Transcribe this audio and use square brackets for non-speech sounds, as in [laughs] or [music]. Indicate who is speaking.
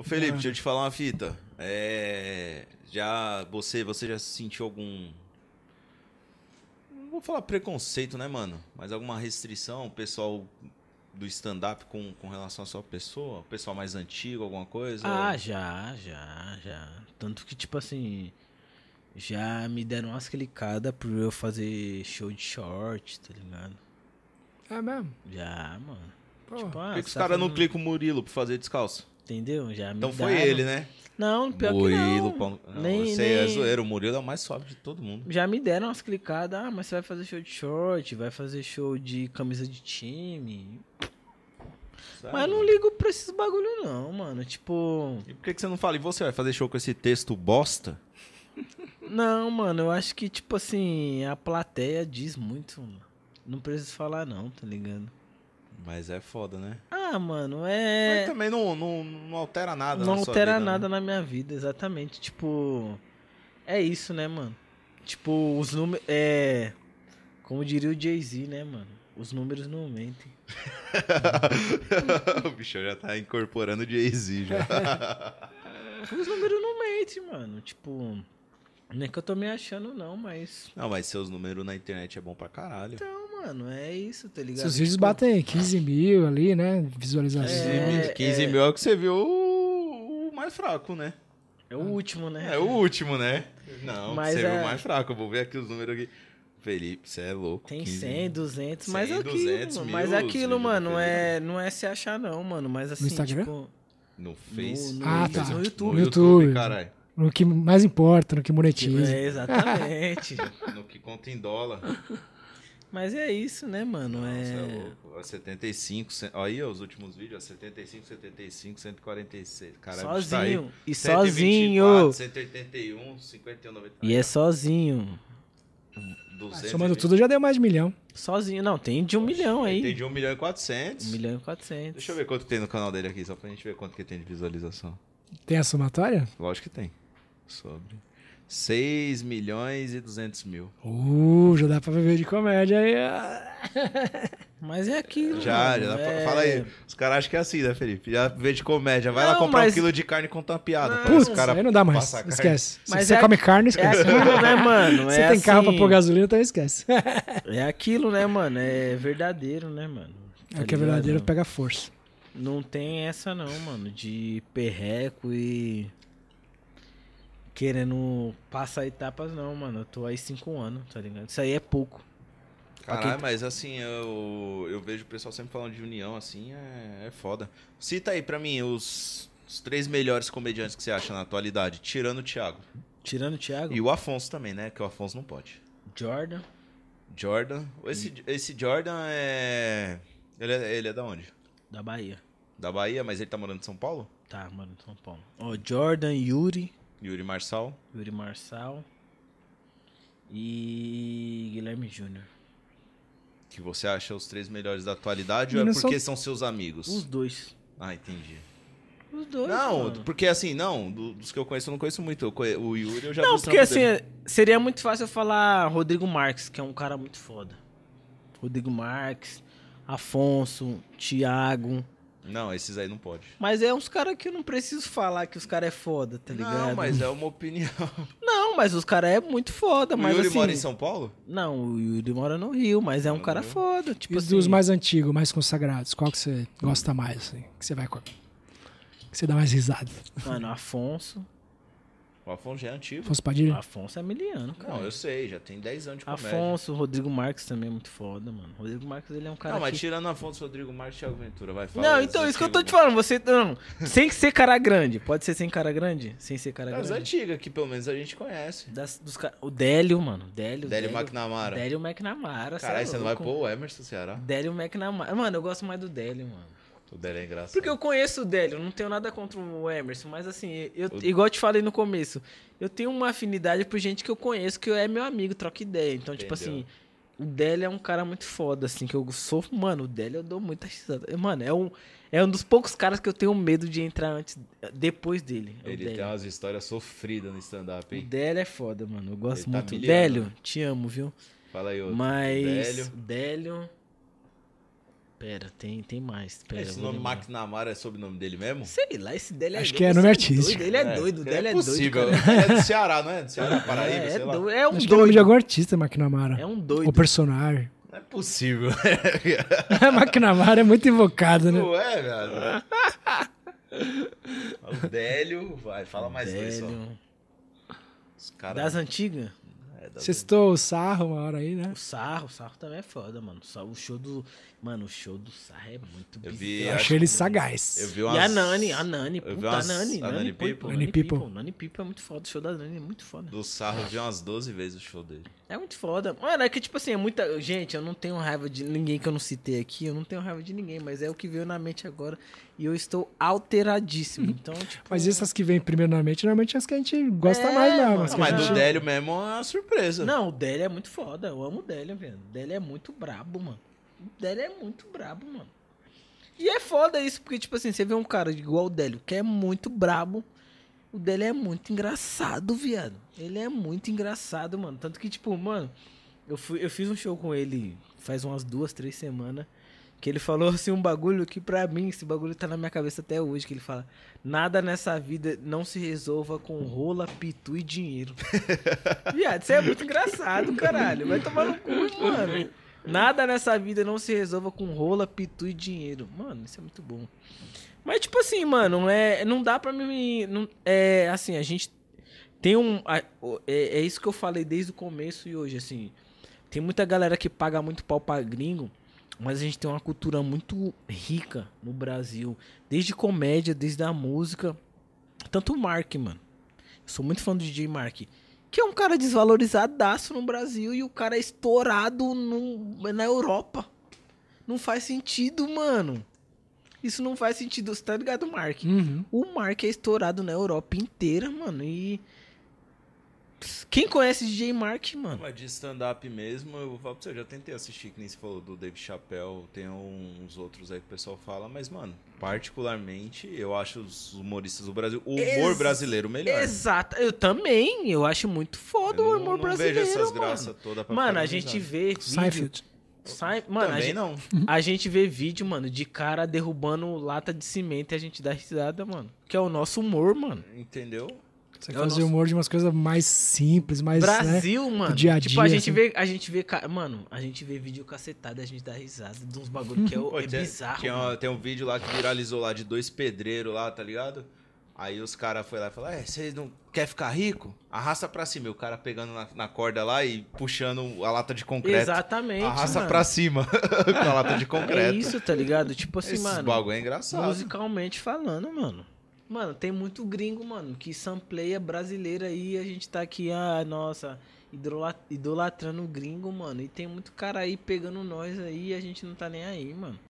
Speaker 1: Ô Felipe, ah. deixa eu te falar uma fita. É, já você, você já sentiu algum não vou falar preconceito, né, mano? Mas alguma restrição, o pessoal do stand-up com, com relação à sua pessoa? O pessoal mais antigo, alguma coisa? Ah, ou... já, já, já.
Speaker 2: Tanto que, tipo assim, já me deram umas clicadas por eu fazer show de short, tá ligado?
Speaker 1: É mesmo? Já, mano. tipo, ah, por que, ah, que os tá caras fazendo... não clicam o Murilo pra fazer descalço? Entendeu? Já então foi dava. ele, né? Não, pior Murilo, que não. Pão... nem, você nem... é zoeiro, o Murilo é o mais suave de todo mundo.
Speaker 2: Já me deram umas clicadas, ah, mas você vai fazer show de short, vai fazer show de camisa de time.
Speaker 1: Sabe? Mas eu não ligo pra esses bagulho não, mano. Tipo... E por que, que você não fala, e você vai fazer show com esse texto bosta?
Speaker 2: [laughs] Não, mano, eu acho que, tipo assim, a plateia diz muito, mano. Não preciso falar não, tá ligado?
Speaker 1: Mas é foda, né? Ah, ah, mano, é. Mas também não, não, não altera nada, Não na altera vida, né? nada
Speaker 2: né? na minha vida, exatamente. Tipo. É isso, né, mano? Tipo, os números. É. Como diria o Jay-Z, né, mano? Os números não mentem.
Speaker 1: [laughs] o bicho já tá incorporando o Jay-Z já. [laughs]
Speaker 2: os números não mentem, mano. Tipo. Não é que eu tô me achando, não, mas.
Speaker 1: Não, mas seus números na internet é bom pra caralho. Então, mano, é isso, tá ligado? Seus vídeos tipo,
Speaker 2: batem 15 mil ali, né? Visualizações. É, 15 é, é... mil é o que você viu o mais fraco, né? É o último, né? É o último, né?
Speaker 1: Não, mas você é... viu o mais fraco. Eu vou ver aqui os números aqui. Felipe, você é louco. Tem 100, 200, 100, mas é aquilo, 200 mil, mas é aquilo, mano, Felipe. é,
Speaker 2: não é se achar não, mano, mas assim, no Instagram? Tipo,
Speaker 1: no Facebook no, ah, tá. no YouTube, no YouTube caralho. No que mais importa, no que monetiza. É, exatamente. [laughs] no que conta em dólar. [laughs]
Speaker 2: Mas é isso, né, mano?
Speaker 1: Nossa, é... é louco. 75, aí os últimos vídeos, 75, 75, 146. Caralho, tá sozinho. Tá e 124, sozinho. 181, 51, 90. E é
Speaker 2: sozinho.
Speaker 1: ah, somando tudo já deu mais de um milhão. Sozinho, não, tem de um Oxe, milhão aí. Tem de um milhão e quatrocentos. Um milhão e quatrocentos. Deixa eu ver quanto tem no canal dele aqui, só pra gente ver quanto que tem de visualização. Tem a somatória? Lógico que tem. Sobre. 6 milhões e 200 mil. Uh, já dá pra viver de comédia aí.
Speaker 2: [laughs] Mas é aquilo. Já, mano, já dá pra... É. Fala aí.
Speaker 1: Os caras acham que é assim, né, Felipe? Já viver de comédia. Vai não, lá comprar mas... um quilo de carne e contar uma piada. Não, putz, cara aí não dá mais. Esquece. Mas Se é... você come carne, é esquece. É aquilo, né, [laughs] mano? Você é tem assim... carro pra pôr assim. gasolina, então esquece. [laughs] É aquilo, né, mano? É
Speaker 2: verdadeiro, né, mano?
Speaker 1: É tá é que é verdadeiro pega força.
Speaker 2: Não tem essa, não, mano, de perreco e querendo passar etapas, não, mano. Eu tô aí cinco anos, tá ligado? Isso aí é pouco.
Speaker 1: Caralho, quem... Tá- mas assim, eu, eu vejo o pessoal sempre falando de união, assim, é, é foda. Cita aí pra mim os, os três melhores comediantes que você acha na atualidade, tirando o Thiago. Tirando o Thiago? E o Afonso também, né? Que o Afonso não pode. Jordan. Jordan. Esse, e... esse Jordan é... Ele, é. ele é da onde? Da Bahia. Da Bahia, mas ele tá morando em São Paulo? Tá, morando em São Paulo. Ó, oh, Jordan, Yuri, Yuri Marçal. Yuri Marçal.
Speaker 2: E Guilherme Júnior.
Speaker 1: Que você acha os três melhores da atualidade ou é porque são... são seus amigos? Os dois. Ah, entendi.
Speaker 2: Os dois. Não, mano.
Speaker 1: porque assim, não, dos que eu conheço, eu não conheço muito. O Yuri eu já Não, porque assim, dele.
Speaker 2: seria muito fácil eu falar Rodrigo Marques, que é um cara muito foda. Rodrigo Marques, Afonso, Thiago,
Speaker 1: não, esses aí não pode.
Speaker 2: Mas é uns caras que eu não preciso falar que os caras é foda, tá ligado? Não, mas é uma opinião. [laughs] Não, mas os caras é muito foda. O mas, Yuri assim, mora em São Paulo? Não, o Yuri mora no Rio, mas é um cara Rio. Uhum. foda. Tipo e assim... dos mais antigos, mais consagrados, qual que você gosta mais, assim? Que você vai com. Que você dá mais risada. Mano, Afonso. O Afonso já é antigo. Afonso Padilha? Afonso é miliano,
Speaker 1: cara. Não, eu sei, já tem 10 anos de comédia. Afonso,
Speaker 2: Rodrigo Marques também é muito foda, mano. Rodrigo Marques, ele é um cara. Não, mas que...
Speaker 1: tirando Afonso, Rodrigo Marques e Thiago Ventura, vai falar. Não, então, isso que eu tô te falando. Você.
Speaker 2: Não, sem ser cara grande. Pode ser sem cara grande? Sem ser cara grande. As
Speaker 1: antigas, que pelo menos a gente conhece. Das, dos,
Speaker 2: o Délio, mano.
Speaker 1: Délio. Délio, Délio McNamara. Délio McNamara. É Caralho, você não vai pôr o Emerson
Speaker 2: Ceará? Délio McNamara. Mano, eu gosto mais do Délio, mano.
Speaker 1: O Délio é engraçado.
Speaker 2: Porque eu conheço o Délio, não tenho nada contra o Emerson, mas assim, eu, o... igual eu te falei no começo, eu tenho uma afinidade por gente que eu conheço, que é meu amigo, troca ideia. Então, tipo Entendeu? tipo assim, o Délio é um cara muito foda, assim, que eu sou. Mano, o Délio eu dou muita risada. Mano, é um, é um dos poucos caras que eu tenho medo de entrar
Speaker 1: antes, depois dele. É Ele tem umas histórias sofridas no stand-up, hein? O Délio
Speaker 2: é foda, mano. Eu gosto Ele tá muito. Tá Délio, te amo, viu? Fala aí outro. Mas. Délio.
Speaker 1: Délio Pera, tem, tem mais. Pera, esse nome lembrar. McNamara é sobrenome dele mesmo? Sei lá, esse dele é Acho doido, que é nome é artístico. O ele é, é, doido, dele é, é doido. [laughs] É do Ceará, não é? Do Ceará, Paraíba, é, sei lá. É um Acho doido. que é nome de algum
Speaker 2: artista, McNamara. É um doido. O personagem.
Speaker 1: Não é possível. [laughs] McNamara é muito invocado, né? Não é, velho. [laughs] O Délio, vai, fala mais Délio. dois só. Os caras Das
Speaker 2: antigas? É, Você citou o Sarro uma hora aí, né? O Sarro, o Sarro também é foda, mano. O show do. Mano, o show do Sarro é muito bizarro. Eu, vi, eu achei ele sagaz. Eu vi umas... E a Nani, a Nani, puta, umas... a Nani. A Nani, People. Nani People. Nani People é muito foda. O show da Nani é muito foda. Do Sarro eu vi umas
Speaker 1: 12 vezes o show dele.
Speaker 2: É muito foda. Mano, é que, tipo assim, é muita. Gente, eu não tenho raiva de ninguém que eu não citei aqui. Eu não tenho raiva de ninguém, mas é o que veio na mente agora. E eu estou alteradíssimo. Uhum. Então, tipo. Mas essas que vêm primeiro na mente, normalmente é as que a gente gosta é, mais, não. Mas, mas gente... do Délio mesmo é uma surpresa. Não, o Délio é muito foda. Eu amo o Délio, velho. O Délio é muito brabo, mano. O Délio é muito brabo, mano. E é foda isso, porque, tipo assim, você vê um cara igual o Délio, que é muito brabo. O dele é muito engraçado, viado. Ele é muito engraçado, mano. Tanto que, tipo, mano, eu, fui, eu fiz um show com ele faz umas duas, três semanas. Que ele falou assim um bagulho que pra mim, esse bagulho tá na minha cabeça até hoje, que ele fala, nada nessa vida não se resolva com rola, pitu e dinheiro. [laughs] Viado, isso é muito engraçado, caralho. Vai tomar no cu, mano. Nada nessa vida não se resolva com rola, pitu e dinheiro. Mano, isso é muito bom. Mas, tipo assim, mano, é, não dá pra mim. Não, é assim, a gente tem um. É, é, isso que eu falei desde o começo e hoje, assim. Tem muita galera que paga muito pau pra gringo, mas a gente tem uma cultura muito rica no Brasil. Desde comédia, desde a música. Tanto o Mark, mano. Eu sou muito fã do DJ Mark. Que é um cara desvalorizadaço no Brasil e o cara é estourado no, na Europa. Não faz sentido, mano. Isso não faz sentido, você tá ligado, Mark? Uhum. O Mark é estourado na Europa inteira, mano, e.
Speaker 1: Quem conhece DJ Mark, mano? Mas de stand-up mesmo, eu pra você, eu já tentei assistir, que nem você falou do Dave Chappelle, tem uns outros aí que o pessoal fala, mas, mano, particularmente, eu acho os humoristas do Brasil, o humor Ex brasileiro melhor. Exato,
Speaker 2: eu também, eu acho muito foda eu o humor não, não brasileiro, vejo essas graças todas pra Mano, a gente vê... Seinfeld. Sai, mano, Também a gente, não. A gente vê vídeo, mano, de cara derrubando lata de cimento e a gente dá risada, mano. Que é o nosso humor, mano. Entendeu? Você é fazer humor de umas coisas mais simples, mais. Né, Brasil, né, mano. Dia a tipo, dia, tipo, a assim. gente vê. A gente vê. Mano, a gente vê vídeo cacetado e a gente dá risada de uns bagulho que é, Pô, é tem, bizarro. Tem,
Speaker 1: um, tem um vídeo lá que viralizou lá de dois pedreiros lá, tá ligado? Aí os caras foi lá e falaram: É, você não quer ficar rico? Arrasta pra cima. E o cara pegando na, na corda lá e puxando a lata de concreto. Exatamente. Arrasta mano. pra cima [laughs] com a lata de é concreto. É isso, tá ligado? Tipo assim, Esses mano. bagulho é engraçado.
Speaker 2: Musicalmente falando, mano. Mano, tem muito gringo, mano, que sampleia brasileira aí. A gente tá aqui, ah, nossa, idolatrando o gringo, mano. E tem muito cara aí pegando nós aí e a gente não tá nem aí, mano.